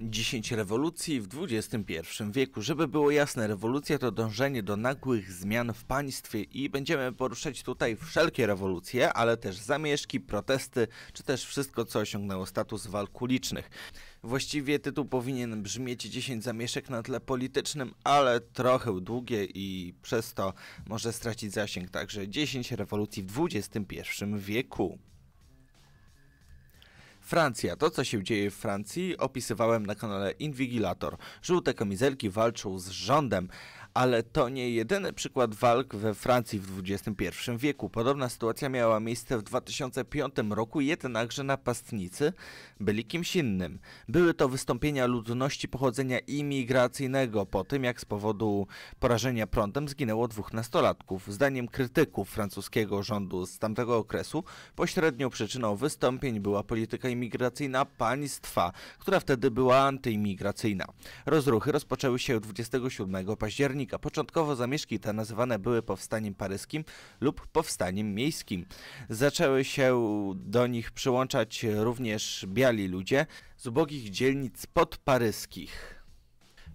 10 rewolucji w XXI wieku. Żeby było jasne, rewolucja to dążenie do nagłych zmian w państwie i będziemy poruszać tutaj wszelkie rewolucje, ale też zamieszki, protesty, czy też wszystko, co osiągnęło status walk ulicznych. Właściwie tytuł powinien brzmieć 10 zamieszek na tle politycznym, ale trochę długie i przez to może stracić zasięg. Także 10 rewolucji w XXI wieku. Francja. To, co się dzieje w Francji, opisywałem na kanale Invigilator. Żółte kamizelki walczą z rządem, ale to nie jedyny przykład walk we Francji w XXI wieku. Podobna sytuacja miała miejsce w 2005 roku, jednakże napastnicy byli kimś innym. Były to wystąpienia ludności pochodzenia imigracyjnego po tym, jak z powodu porażenia prądem zginęło dwóch nastolatków. Zdaniem krytyków francuskiego rządu z tamtego okresu, pośrednią przyczyną wystąpień była polityka imigracyjna państwa, która wtedy była antyimigracyjna. Rozruchy rozpoczęły się 27 października Początkowo zamieszki te nazywane były powstaniem paryskim lub powstaniem miejskim. Zaczęły się do nich przyłączać również biali ludzie z ubogich dzielnic podparyskich.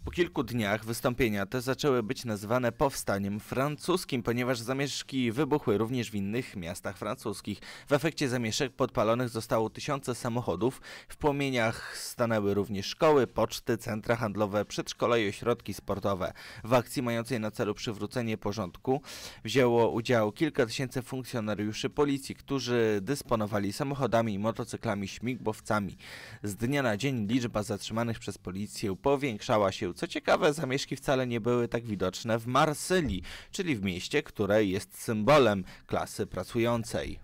Po kilku dniach wystąpienia te zaczęły być nazywane powstaniem francuskim, ponieważ zamieszki wybuchły również w innych miastach francuskich. W efekcie zamieszek podpalonych zostało tysiące samochodów. W płomieniach stanęły również szkoły, poczty, centra handlowe, przedszkola i ośrodki sportowe. W akcji mającej na celu przywrócenie porządku wzięło udział kilka tysięcy funkcjonariuszy policji, którzy dysponowali samochodami, motocyklami, śmigłowcami. Z dnia na dzień liczba zatrzymanych przez policję powiększała się co ciekawe, zamieszki wcale nie były tak widoczne w Marsylii, czyli w mieście, które jest symbolem klasy pracującej.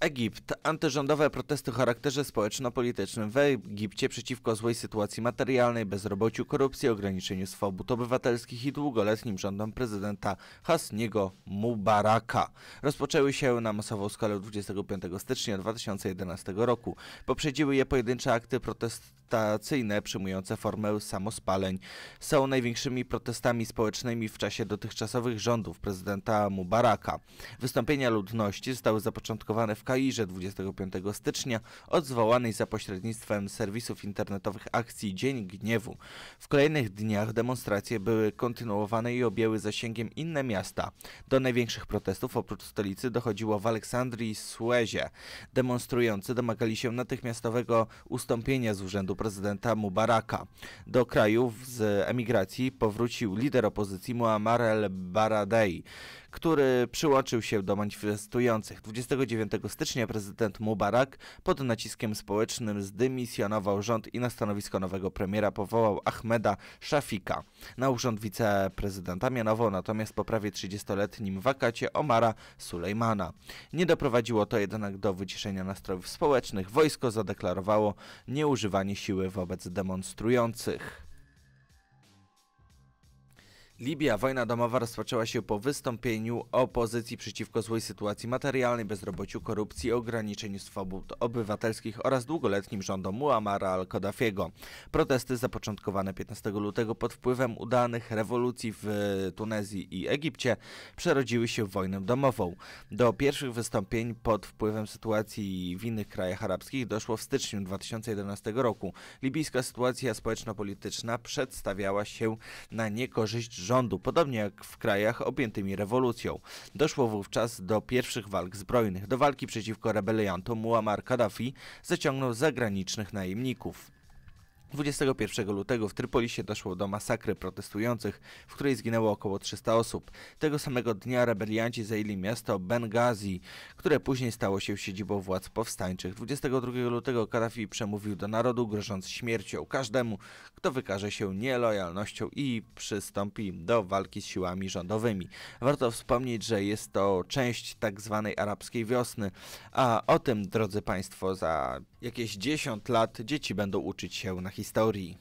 Egipt. Antyrządowe protesty o charakterze społeczno-politycznym w Egipcie przeciwko złej sytuacji materialnej, bezrobociu, korupcji, ograniczeniu swobód obywatelskich i długoletnim rządom prezydenta Hasniego Mubaraka rozpoczęły się na masową skalę 25 stycznia 2011 roku. Poprzedziły je pojedyncze akty protestacyjne przyjmujące formę samospaleń. Są największymi protestami społecznymi w czasie dotychczasowych rządów prezydenta Mubaraka. Wystąpienia ludności zostały zapoczątkowane w Kairze 25 stycznia od za pośrednictwem serwisów internetowych akcji Dzień Gniewu. W kolejnych dniach demonstracje były kontynuowane i objęły zasięgiem inne miasta. Do największych protestów oprócz stolicy dochodziło w Aleksandrii i Suezie. Demonstrujący domagali się natychmiastowego ustąpienia z urzędu prezydenta Mubaraka. Do krajów z emigracji powrócił lider opozycji Muammar el-Baradei, który przyłączył się do manifestujących. 29 stycznia prezydent Mubarak pod naciskiem społecznym zdymisjonował rząd i na stanowisko nowego premiera powołał Ahmeda Szafika. Na urząd wiceprezydenta mianował natomiast po prawie 30-letnim wakacie Omara Sulejmana. Nie doprowadziło to jednak do wyciszenia nastrojów społecznych. Wojsko zadeklarowało nieużywanie siły wobec demonstrujących. Libia, wojna domowa rozpoczęła się po wystąpieniu opozycji przeciwko złej sytuacji materialnej, bezrobociu, korupcji, ograniczeniu swobód obywatelskich oraz długoletnim rządom Muamara al-Kaddafiego. Protesty zapoczątkowane 15 lutego pod wpływem udanych rewolucji w Tunezji i Egipcie przerodziły się w wojnę domową. Do pierwszych wystąpień pod wpływem sytuacji w innych krajach arabskich doszło w styczniu 2011 roku. Libijska sytuacja społeczno-polityczna przedstawiała się na niekorzyść rządu, podobnie jak w krajach objętymi rewolucją. Doszło wówczas do pierwszych walk zbrojnych. Do walki przeciwko rebeliantom Muammar Kaddafi zaciągnął zagranicznych najemników. 21 lutego w Trypolisie doszło do masakry protestujących, w której zginęło około 300 osób. Tego samego dnia rebelianci zajęli miasto Benghazi, które później stało się siedzibą władz powstańczych. 22 lutego Kaddafi przemówił do narodu, grożąc śmiercią każdemu, kto wykaże się nielojalnością i przystąpi do walki z siłami rządowymi. Warto wspomnieć, że jest to część tak zwanej arabskiej wiosny, a o tym, drodzy Państwo, za Jakieś 10 lat dzieci będą uczyć się na historii.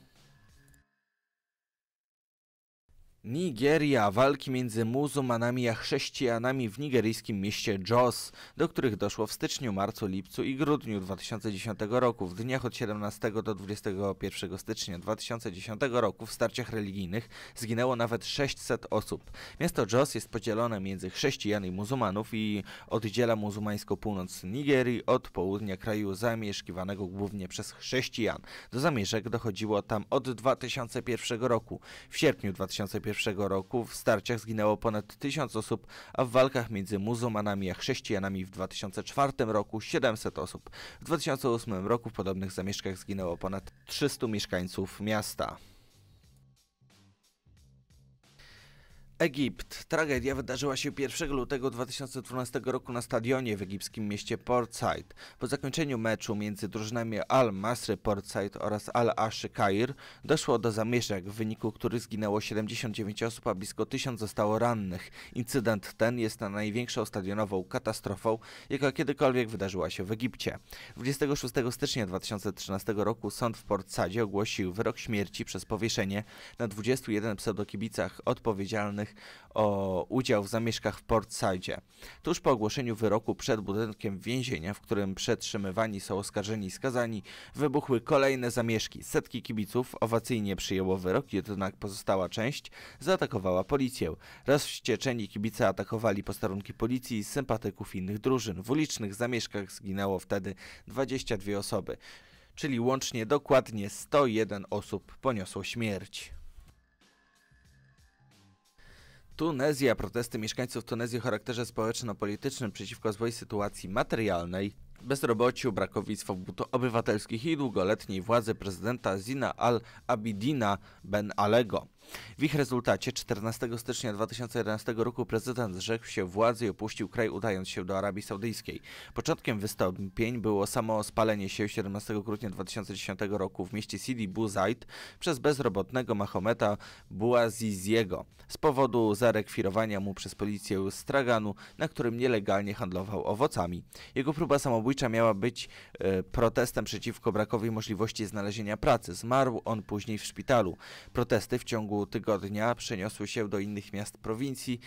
Nigeria. Walki między muzułmanami a chrześcijanami w nigeryjskim mieście Jos, do których doszło w styczniu, marcu, lipcu i grudniu 2010 roku. W dniach od 17 do 21 stycznia 2010 roku w starciach religijnych zginęło nawet 600 osób. Miasto Jos jest podzielone między chrześcijan i muzułmanów i oddziela muzułmańską północ Nigerii od południa kraju zamieszkiwanego głównie przez chrześcijan. Do zamieszek dochodziło tam od 2001 roku. W sierpniu 2001 1941 roku w starciach zginęło ponad 1000 osób, a w walkach między muzułmanami a chrześcijanami w 2004 roku 700 osób. W 2008 roku w podobnych zamieszkach zginęło ponad 300 mieszkańców miasta. Egipt. Tragedia wydarzyła się 1 lutego 2012 roku na stadionie w egipskim mieście Port Said. Po zakończeniu meczu między drużynami Al-Masry Port Said oraz Al-Aszy Kair doszło do zamieszek, w wyniku których zginęło 79 osób, a blisko 1000 zostało rannych. Incydent ten jest na największą stadionową katastrofą, jaka kiedykolwiek wydarzyła się w Egipcie. 26 stycznia 2013 roku sąd w Port Saidzie ogłosił wyrok śmierci przez powieszenie na 21 pseudokibicach odpowiedzialnych o udział w zamieszkach w Port Saidzie. Tuż po ogłoszeniu wyroku przed budynkiem więzienia, w którym przetrzymywani są oskarżeni i skazani, wybuchły kolejne zamieszki. Setki kibiców owacyjnie przyjęło wyrok, jednak pozostała część zaatakowała policję. Rozwścieczeni kibice atakowali posterunki policji i sympatyków innych drużyn. W ulicznych zamieszkach zginęło wtedy 22 osoby, czyli łącznie dokładnie 101 osób poniosło śmierć. Tunezja. Protesty mieszkańców Tunezji o charakterze społeczno-politycznym przeciwko złej sytuacji materialnej, bezrobociu, brakowi swobód obywatelskich i długoletniej władzy prezydenta Zina al-Abidina Ben Alego. W ich rezultacie 14 stycznia 2011 roku prezydent zrzekł się władzy i opuścił kraj, udając się do Arabii Saudyjskiej. Początkiem wystąpień było samo spalenie się 17 grudnia 2010 roku w mieście Sidi Bou przez bezrobotnego Mahometa Bouaziziego z powodu zarekwirowania mu przez policję straganu, na którym nielegalnie handlował owocami. Jego próba samobójcza miała być e, protestem przeciwko brakowi możliwości znalezienia pracy. Zmarł on później w szpitalu. Protesty w ciągu tygodnia przeniosły się do innych miast prowincji,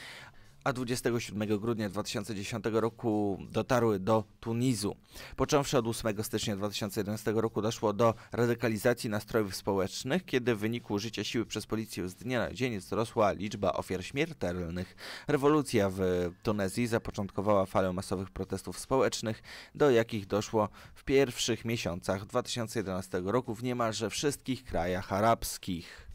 a 27 grudnia 2010 roku dotarły do Tunizu. Począwszy od 8 stycznia 2011 roku doszło do radykalizacji nastrojów społecznych, kiedy w wyniku użycia siły przez policję z dnia na dzień wzrosła liczba ofiar śmiertelnych. Rewolucja w Tunezji zapoczątkowała falę masowych protestów społecznych, do jakich doszło w pierwszych miesiącach 2011 roku w niemalże wszystkich krajach arabskich.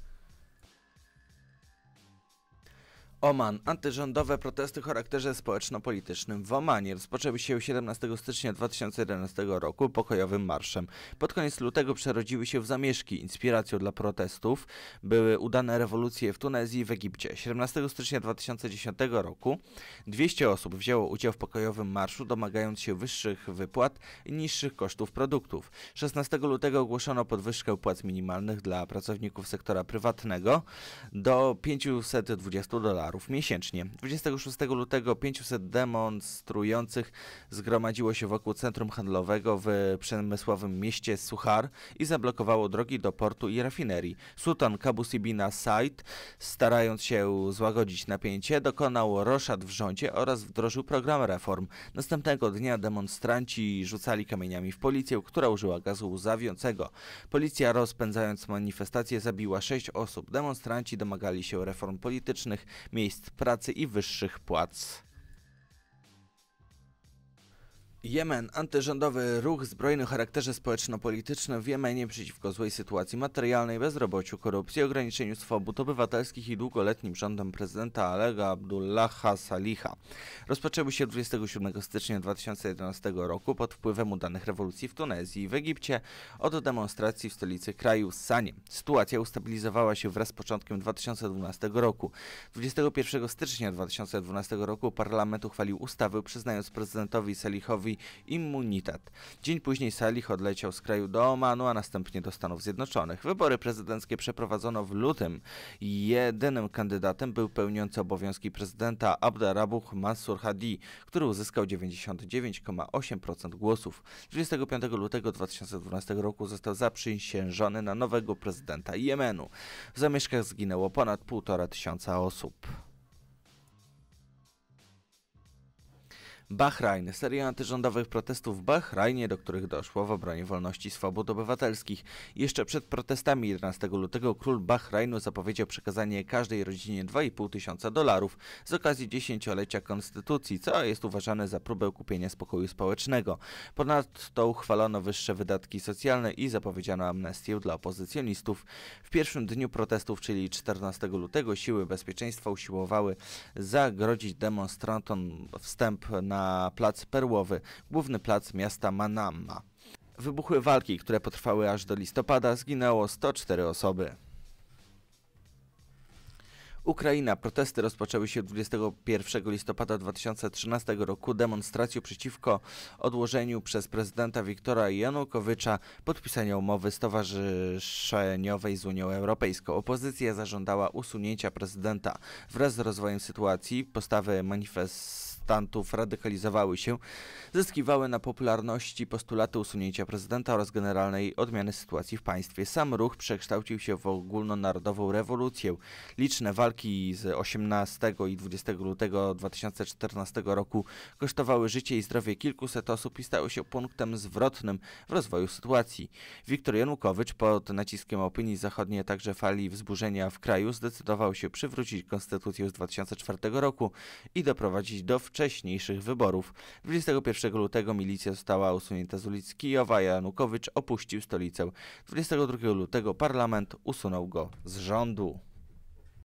Oman. Antyrządowe protesty o charakterze społeczno-politycznym w Omanie rozpoczęły się 17 stycznia 2011 roku pokojowym marszem. Pod koniec lutego przerodziły się w zamieszki. Inspiracją dla protestów były udane rewolucje w Tunezji i w Egipcie. 17 stycznia 2010 roku 200 osób wzięło udział w pokojowym marszu, domagając się wyższych wypłat i niższych kosztów produktów. 16 lutego ogłoszono podwyżkę płac minimalnych dla pracowników sektora prywatnego do 520 dolarów dolarów miesięcznie. 26 lutego 500 demonstrujących zgromadziło się wokół centrum handlowego w przemysłowym mieście Suchar i zablokowało drogi do portu i rafinerii. Sultan Kabusibina Said, starając się złagodzić napięcie, dokonał roszad w rządzie oraz wdrożył program reform. Następnego dnia demonstranci rzucali kamieniami w policję, która użyła gazu łzawiącego. Policja rozpędzając manifestację zabiła sześć osób. Demonstranci domagali się reform politycznych, miejsc pracy i wyższych płac. Jemen. Antyrządowy ruch zbrojny o charakterze społeczno-politycznym w Jemenie przeciwko złej sytuacji materialnej, bezrobociu, korupcji, ograniczeniu swobód obywatelskich i długoletnim rządom prezydenta Alega Abdullaha Saliha. Rozpoczęły się 27 stycznia 2011 roku pod wpływem udanych rewolucji w Tunezji i w Egipcie od demonstracji w stolicy kraju Sanie. Sytuacja ustabilizowała się wraz z początkiem 2012 roku. 21 stycznia 2012 roku parlament uchwalił ustawę przyznając prezydentowi Salihowi immunitet. Dzień później Salih odleciał z kraju do Omanu, a następnie do Stanów Zjednoczonych. Wybory prezydenckie przeprowadzono w lutym. Jedynym kandydatem był pełniący obowiązki prezydenta Abdarabuch Mansur Hadi, który uzyskał 99,8% głosów. 25 lutego 2012 roku został zaprzysiężony na nowego prezydenta Jemenu. W zamieszkach zginęło ponad półtora tysiąca osób. Bahrajn. Seria antyrządowych protestów w Bahrajnie, do których doszło w obronie wolności i swobód obywatelskich. Jeszcze przed protestami 11 lutego król Bahrajnu zapowiedział przekazanie każdej rodzinie 2,5 tysiąca dolarów z okazji dziesięciolecia konstytucji, co jest uważane za próbę kupienia spokoju społecznego. Ponadto uchwalono wyższe wydatki socjalne i zapowiedziano amnestię dla opozycjonistów. W pierwszym dniu protestów, czyli 14 lutego, siły bezpieczeństwa usiłowały zagrodzić demonstrantom wstęp na na plac Perłowy, główny plac miasta Manama. Wybuchły walki, które potrwały aż do listopada, zginęło 104 osoby. Ukraina. Protesty rozpoczęły się 21 listopada 2013 roku demonstracją przeciwko odłożeniu przez prezydenta Wiktora Janukowycza podpisania umowy stowarzyszeniowej z Unią Europejską. Opozycja zażądała usunięcia prezydenta. Wraz z rozwojem sytuacji postawy manifestacji protestantów radykalizowały się, zyskiwały na popularności postulaty usunięcia prezydenta oraz generalnej odmiany sytuacji w państwie. Sam ruch przekształcił się w ogólnonarodową rewolucję. Liczne walki z 18 i 20 lutego 2014 roku kosztowały życie i zdrowie kilkuset osób i stały się punktem zwrotnym w rozwoju sytuacji. Wiktor Janukowicz pod naciskiem opinii zachodniej, a także fali wzburzenia w kraju zdecydował się przywrócić konstytucję z 2004 roku i doprowadzić do wczoraj wcześniejszych wyborów. 21 lutego milicja została usunięta z ulic Kijowa, Janukowicz opuścił stolicę. 22 lutego parlament usunął go z rządu.